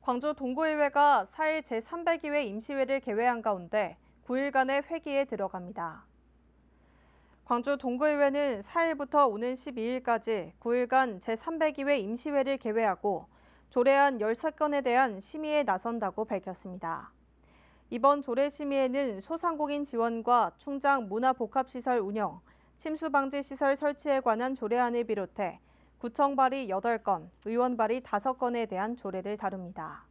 광주 동구의회가 4일 제302회 임시회를 개회한 가운데 9일간의 회기에 들어갑니다. 광주 동구의회는 4일부터 오는 12일까지 9일간 제302회 임시회를 개회하고 조례안 13건에 대한 심의에 나선다고 밝혔습니다. 이번 조례 심의에는 소상공인 지원과 충장 문화복합시설 운영, 침수 방지 시설 설치에 관한 조례안을 비롯해 구청 발의 8건, 의원 발의 5건에 대한 조례를 다룹니다.